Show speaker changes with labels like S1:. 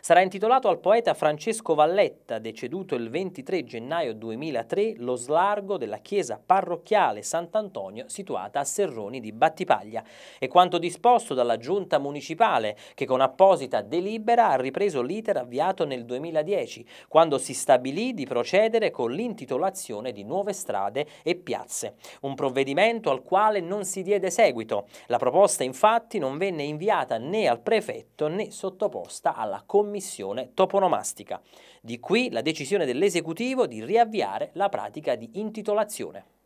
S1: Sarà intitolato al poeta Francesco Valletta, deceduto il 23 gennaio 2003, lo slargo della chiesa parrocchiale Sant'Antonio situata a Serroni di Battipaglia. È quanto disposto dalla giunta municipale che con apposita delibera ha ripreso l'iter avviato nel 2010, quando si stabilì di procedere con l'intitolazione di nuove strade e piazze. Un provvedimento al quale non si diede seguito. La proposta infatti non venne inviata né al prefetto né sottoposta alla commissione commissione toponomastica. Di qui la decisione dell'esecutivo di riavviare la pratica di intitolazione.